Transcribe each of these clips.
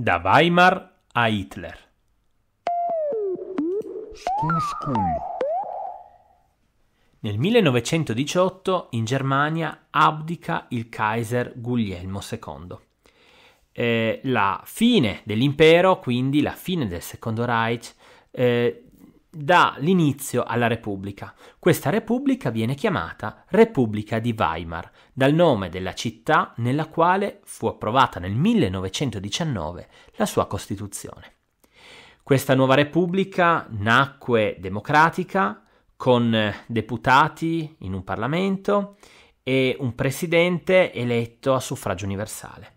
Da Weimar a Hitler. School, school. Nel 1918 in Germania abdica il Kaiser Guglielmo II. Eh, la fine dell'impero, quindi la fine del Secondo Reich, eh, dà l'inizio alla Repubblica. Questa Repubblica viene chiamata Repubblica di Weimar, dal nome della città nella quale fu approvata nel 1919 la sua Costituzione. Questa nuova Repubblica nacque democratica, con deputati in un Parlamento e un presidente eletto a suffragio universale.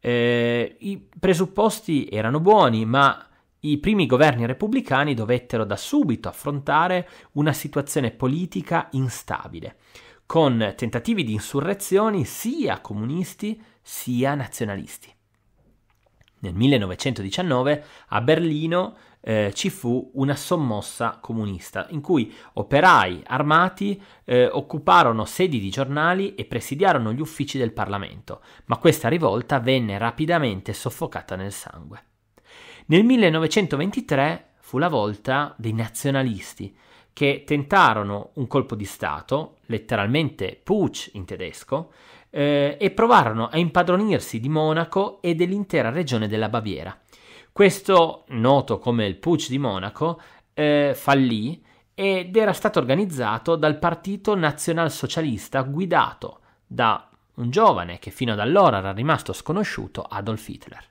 Eh, I presupposti erano buoni, ma i primi governi repubblicani dovettero da subito affrontare una situazione politica instabile, con tentativi di insurrezioni sia comunisti sia nazionalisti. Nel 1919 a Berlino eh, ci fu una sommossa comunista in cui operai armati eh, occuparono sedi di giornali e presidiarono gli uffici del Parlamento, ma questa rivolta venne rapidamente soffocata nel sangue. Nel 1923 fu la volta dei nazionalisti che tentarono un colpo di Stato, letteralmente Putsch in tedesco, eh, e provarono a impadronirsi di Monaco e dell'intera regione della Baviera. Questo, noto come il Putsch di Monaco, eh, fallì ed era stato organizzato dal partito nazionalsocialista guidato da un giovane che fino ad allora era rimasto sconosciuto, Adolf Hitler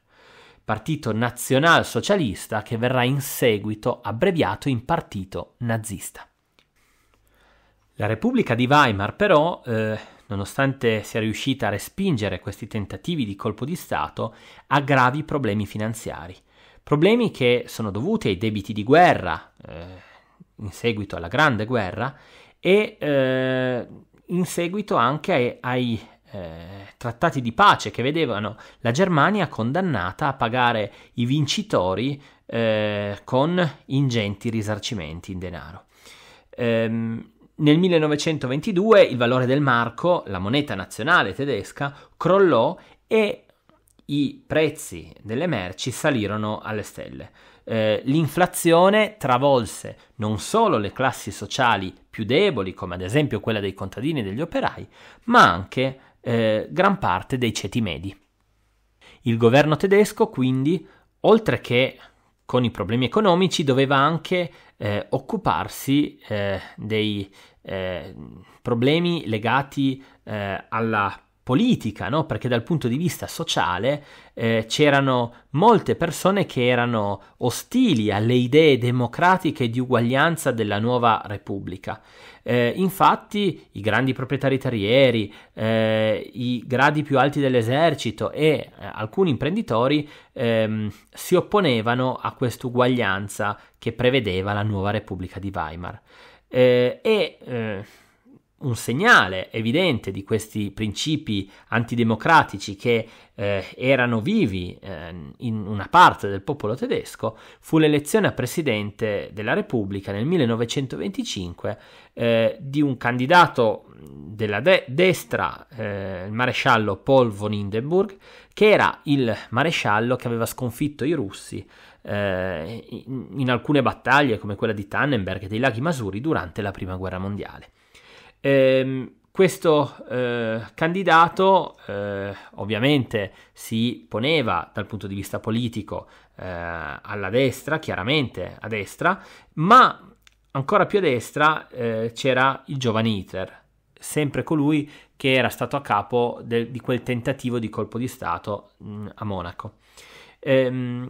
partito nazionalsocialista che verrà in seguito abbreviato in partito nazista. La Repubblica di Weimar però, eh, nonostante sia riuscita a respingere questi tentativi di colpo di Stato, ha gravi problemi finanziari, problemi che sono dovuti ai debiti di guerra, eh, in seguito alla Grande Guerra, e eh, in seguito anche ai, ai eh, trattati di pace che vedevano la Germania condannata a pagare i vincitori eh, con ingenti risarcimenti in denaro. Ehm, nel 1922 il valore del marco, la moneta nazionale tedesca, crollò e i prezzi delle merci salirono alle stelle. Eh, l'inflazione travolse non solo le classi sociali più deboli, come ad esempio quella dei contadini e degli operai, ma anche eh, gran parte dei ceti medi. Il governo tedesco quindi, oltre che con i problemi economici, doveva anche eh, occuparsi eh, dei eh, problemi legati eh, alla politica, no? perché dal punto di vista sociale eh, c'erano molte persone che erano ostili alle idee democratiche di uguaglianza della nuova Repubblica. Eh, infatti i grandi proprietari terrieri, eh, i gradi più alti dell'esercito e eh, alcuni imprenditori ehm, si opponevano a quest'uguaglianza che prevedeva la nuova Repubblica di Weimar. Eh, e eh, un segnale evidente di questi principi antidemocratici che eh, erano vivi eh, in una parte del popolo tedesco fu l'elezione a presidente della Repubblica nel 1925 eh, di un candidato della de- destra, eh, il maresciallo Paul von Hindenburg, che era il maresciallo che aveva sconfitto i russi eh, in, in alcune battaglie come quella di Tannenberg e dei laghi Masuri durante la prima guerra mondiale. Ehm, questo eh, candidato eh, ovviamente si poneva dal punto di vista politico eh, alla destra, chiaramente a destra, ma ancora più a destra eh, c'era il giovane Hitler, sempre colui che era stato a capo de- di quel tentativo di colpo di Stato mh, mm, a Monaco. Ehm,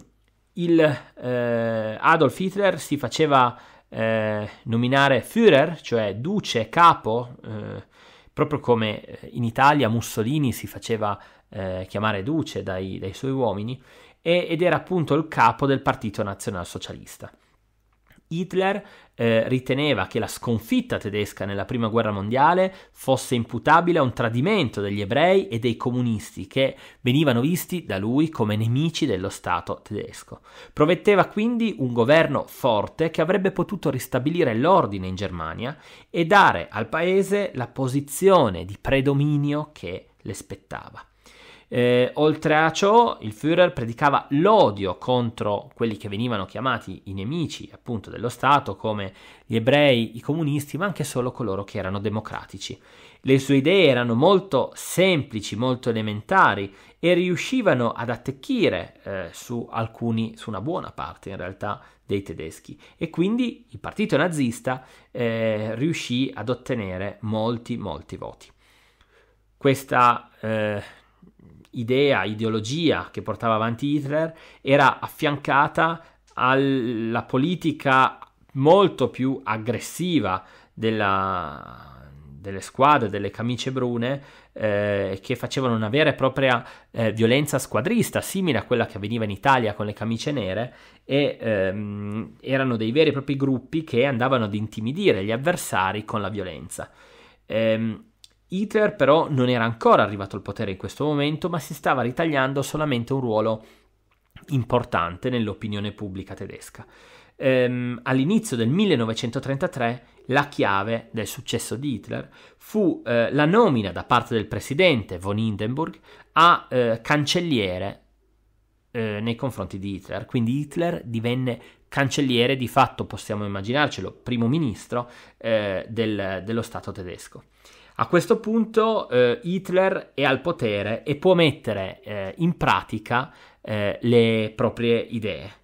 il, eh, Adolf Hitler si faceva eh, nominare Führer, cioè duce, capo, eh, proprio come eh, in Italia Mussolini si faceva eh, chiamare duce dai, dai suoi uomini, e, ed era appunto il capo del Partito Nazionalsocialista. Hitler eh, riteneva che la sconfitta tedesca nella Prima Guerra Mondiale fosse imputabile a un tradimento degli ebrei e dei comunisti che venivano visti da lui come nemici dello Stato tedesco. Prometteva quindi un governo forte che avrebbe potuto ristabilire l'ordine in Germania e dare al paese la posizione di predominio che le spettava. Eh, oltre a ciò, il Führer predicava l'odio contro quelli che venivano chiamati i nemici appunto dello Stato, come gli ebrei, i comunisti, ma anche solo coloro che erano democratici. Le sue idee erano molto semplici, molto elementari e riuscivano ad attecchire eh, su alcuni, su una buona parte in realtà dei tedeschi e quindi il partito nazista eh, riuscì ad ottenere molti molti voti. Questa eh, idea, ideologia che portava avanti Hitler era affiancata alla politica molto più aggressiva della, delle squadre, delle camicie brune, eh, che facevano una vera e propria eh, violenza squadrista, simile a quella che avveniva in Italia con le camicie nere, e ehm, erano dei veri e propri gruppi che andavano ad intimidire gli avversari con la violenza. Ehm, Hitler però non era ancora arrivato al potere in questo momento, ma si stava ritagliando solamente un ruolo importante nell'opinione pubblica tedesca. Ehm, all'inizio del 1933 la chiave del successo di Hitler fu eh, la nomina da parte del presidente von Hindenburg a eh, cancelliere eh, nei confronti di Hitler. Quindi Hitler divenne cancelliere, di fatto possiamo immaginarcelo, primo ministro eh, del, dello Stato tedesco. A questo punto eh, Hitler è al potere e può mettere eh, in pratica eh, le proprie idee.